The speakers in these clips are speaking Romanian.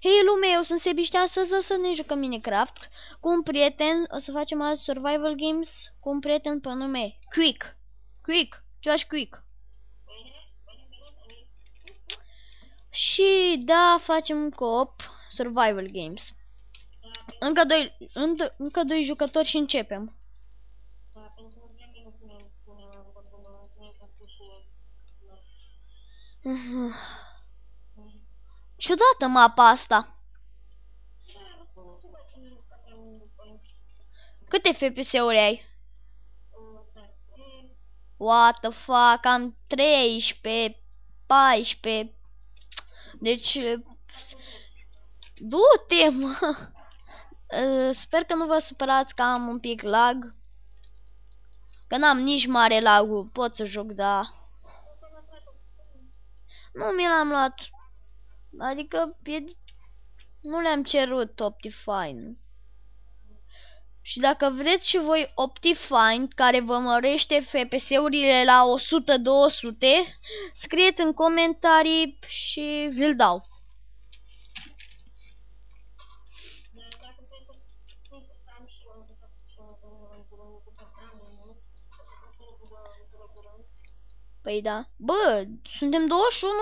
Hei lume, eu sunt Sebi astăzi o să ne jucăm Minecraft cu un prieten, o să facem azi survival games cu un prieten pe nume Quick. Quick, Josh Quick. Și da, facem cop survival games. Încă doi, în, încă doi jucători și începem. Uh-huh. Ciudată mapa asta. Câte FPS-uri ai? What the fuck, am 13, 14. Deci, eh, du-te, mă. Eh, sper că nu vă supărați că am un pic lag. Că n-am nici mare lagul, pot să joc, da. Nu mi l-am luat Adică e... nu le-am cerut Optifine. Și dacă vreți și voi Optifine, care vă mărește FPS-urile la 100-200, scrieți în comentarii și vi-l dau. Păi da. Bă, suntem 21?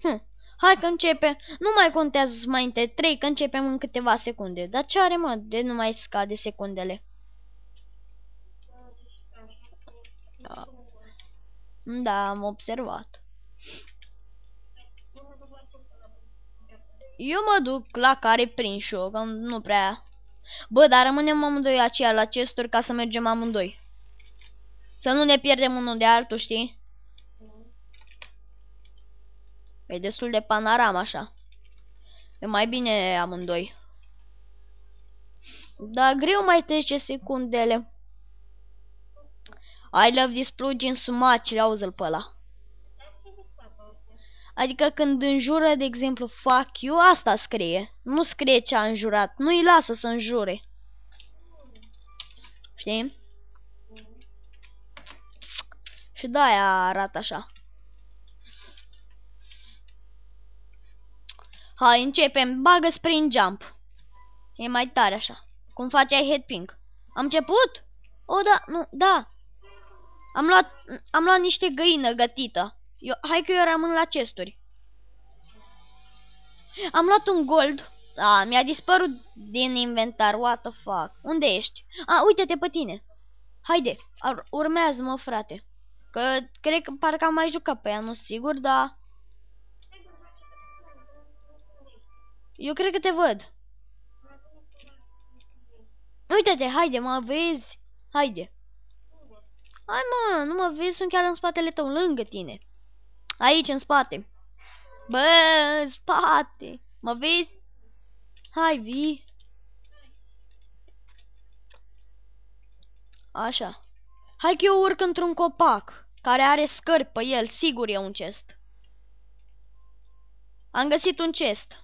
Hm. Hai că începe. Nu mai contează mai între trei, că începem în câteva secunde. Dar ce are, mă, de nu mai scade secundele? Da. da, am observat. Eu mă duc la care prin și eu, că nu prea... Bă, dar rămânem amândoi aceia la acestor ca să mergem amândoi. Să nu ne pierdem unul de altul, știi? E destul de panaram, așa. E mai bine amândoi. Da, greu mai trece secundele. I love this plugin much. auză l pe ăla. Adică când înjură, de exemplu, fuck you, asta scrie. Nu scrie ce a înjurat. Nu îi lasă să înjure. Știi? Și da, aia arată așa. Hai, începem, bagă spring jump. E mai tare așa. Cum faceai head ping? Am început? O, da, nu, da. Am luat, am luat niște găină gătită. Eu, hai că eu rămân la chesturi. Am luat un gold. A, mi-a dispărut din inventar. What the fuck? Unde ești? A, uite-te pe tine. Haide, urmează-mă, frate. Că cred că parcă am mai jucat pe ea, nu sigur, dar... Eu cred că te văd. Uite-te, haide, mă vezi? Haide. Hai mă, nu mă vezi, sunt chiar în spatele tău, lângă tine. Aici, în spate. Bă, în spate. Mă vezi? Hai, vii. Așa. Hai că eu urc într-un copac, care are scări pe el, sigur e un chest. Am găsit un chest.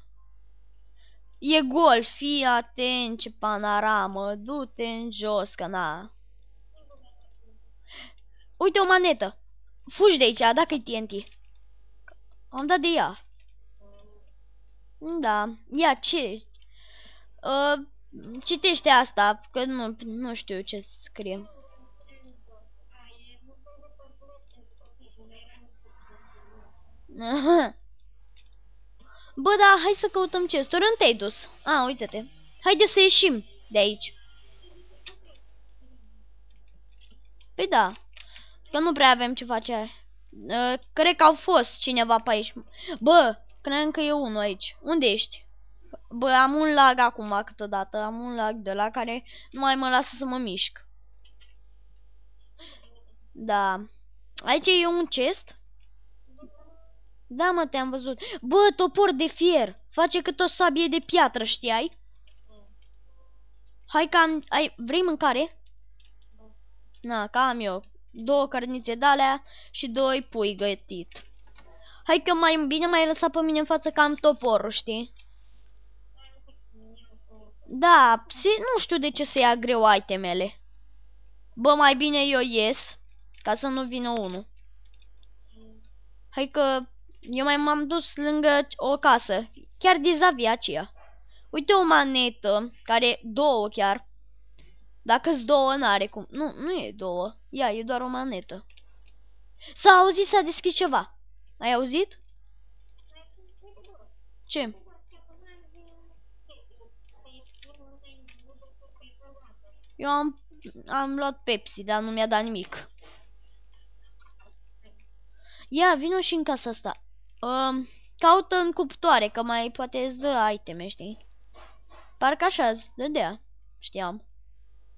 E gol, fii atent ce panoramă, du-te în jos, că na. Uite o manetă, fugi de aici, dacă e TNT. Am dat de ea. Da, ia ce? Uh, citește asta, că nu, nu știu ce scrie. Uh-huh. Bă, da, hai să căutăm este. Unde te-ai dus? A, uite-te. Haide să ieșim de aici. Păi da, că nu prea avem ce face. Ă, cred că au fost cineva pe aici. Bă, cred că e unul aici. Unde ești? Bă, am un lag acum câteodată. Am un lag de la care nu mai mă lasă să mă mișc. Da. Aici e un chest da, mă, te-am văzut. Bă, topor de fier. Face cât o sabie de piatră, știai? Hai că am... Ai, vrei mâncare? Na, că am eu. Două cărnițe de-alea și doi pui gătit. Hai că mai bine mai lăsa pe mine în față că am toporul, știi? Da, se, nu știu de ce se ia greu itemele. Bă, mai bine eu ies, ca să nu vină unul. Hai că eu mai m-am dus lângă o casă, chiar de a aceea. Uite o manetă, care două chiar. Dacă-s două, n-are cum. Nu, nu e două. Ia, e doar o manetă. S-a auzit, s-a deschis ceva. Ai auzit? Ce? Eu am, am luat Pepsi, dar nu mi-a dat nimic. Ia, vino și în casa asta. Um, caută în cuptoare, că mai poate îți dă iteme, știi? Parcă așa îți dădea, știam.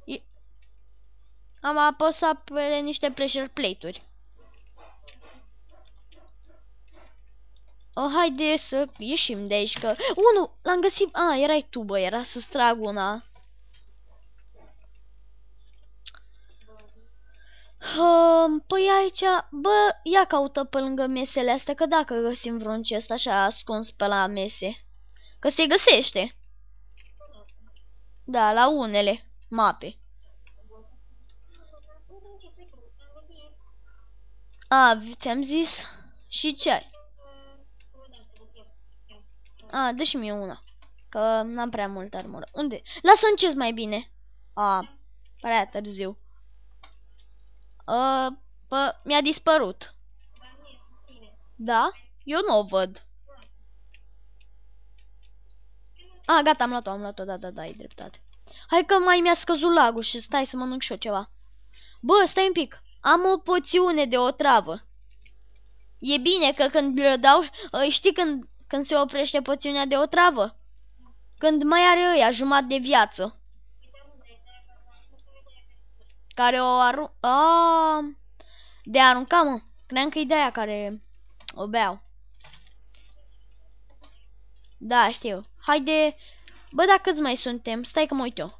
I Am apăsat pe niște pressure plate-uri. Oh, haide să ieșim de aici, că... Unu, l-am găsit... A, ah, erai tu, bă, era să trag una. Hă, păi aici, bă, ia caută pe lângă mesele astea, că dacă găsim vreun chest așa ascuns pe la mese. Că se găsește. Da, la unele mape. A, ți-am zis? Și ce ai? A, dă și mie una. Că n-am prea multă armură. Unde? Lasă un mai bine. A, prea târziu. Uh, mi-a dispărut. Da? Eu nu o văd. A, ah, gata, am luat-o, am luat-o, da, da, da, ai dreptate. Hai că mai mi-a scăzut lagul și stai să mănânc și eu ceva. Bă, stai un pic. Am o poțiune de o travă. E bine că când le dau, uh, știi când, când se oprește poțiunea de o travă? Când mai are ăia jumătate de viață. Care o arunc... Ah, de a arunca, mă. Cream că e de aia care o beau. Da, știu. Haide... Bă, dar câți mai suntem? Stai că mă uit eu.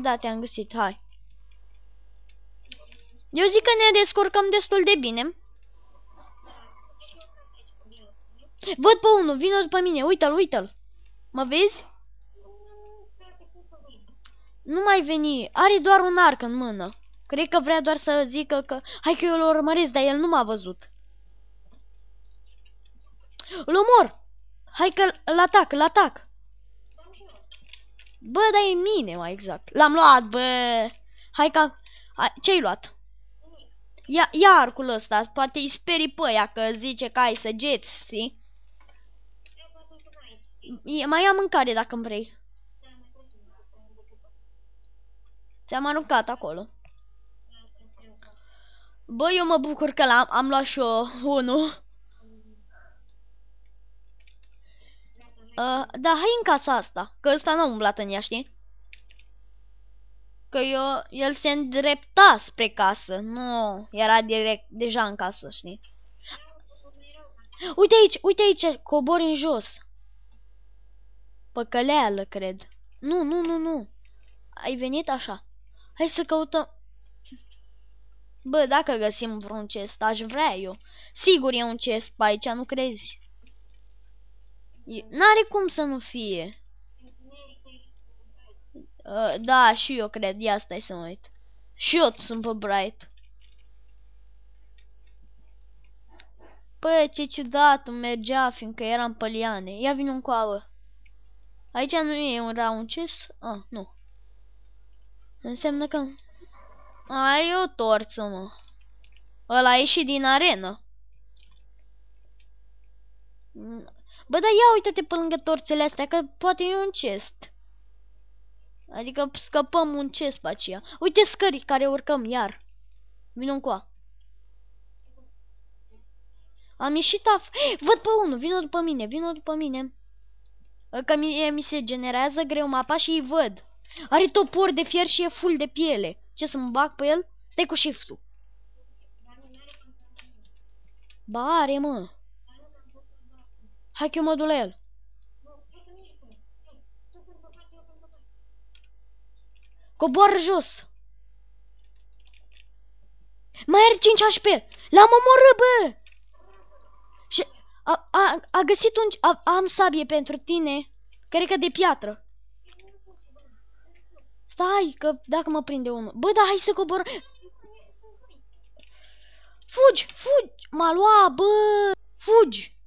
Da, te-am găsit, hai. Eu zic că ne descurcăm destul de bine. Văd pe unul, vină după mine, uită-l, uită-l. Mă vezi? Nu mai veni, are doar un arc în mână. Cred că vrea doar să zică că... Hai că eu îl urmăresc, dar el nu m-a văzut. Îl omor! Hai că îl atac, îl atac! Bă, dar e mine mai exact. L-am luat, bă! Hai că... Ce-ai luat? Ia, ia arcul ăsta, poate îi speri pe aia, că zice că ai săgeți, știi? mai am mâncare dacă îmi vrei. Ți-am aruncat acolo. Bă, eu mă bucur că l-am am luat și eu unul. Uh, da, hai în casa asta, că ăsta n-a umblat în ea, știi? Că eu, el se îndrepta spre casă, nu, era direct, deja în casă, știi? Uite aici, uite aici, cobori în jos. Păcăleală, cred. Nu, nu, nu, nu. Ai venit așa. Hai să căutăm... Bă, dacă găsim vreun chest, aș vrea eu. Sigur e un chest pe aici, nu crezi? N-are cum să nu fie. Uh, da, și eu cred. Ia stai să mă uit. Și eu sunt pe Bright. Păi, ce ciudat, mergea, fiindcă eram pe liane. Ia vin un coavă. Aici nu e un round chest? Ah, nu. Înseamnă că... Ai o torță, mă. Ăla e și din arenă. Bă, dar ia uite-te pe lângă torțele astea, că poate e un chest. Adică scăpăm un chest pe aceea. Uite scări care urcăm iar. Vino încoa. Am ieșit af... Hei, văd pe unul, vino după mine, vino după mine. Că mi, mi se generează greu mapa și îi văd. Are topor de fier și e full de piele. Ce să-mi bag pe el? Stai cu shift-ul. Ba are, mă. Hai că eu mă duc la el. Coboară jos. Mai are 5 HP. L-am omorât, bă! Și a, a, a găsit un... A, am sabie pentru tine. Cred că de piatră. Stai, că dacă mă prinde unul. Bă, da, hai să coborăm. Fugi, fugi. M-a luat, bă. Fugi.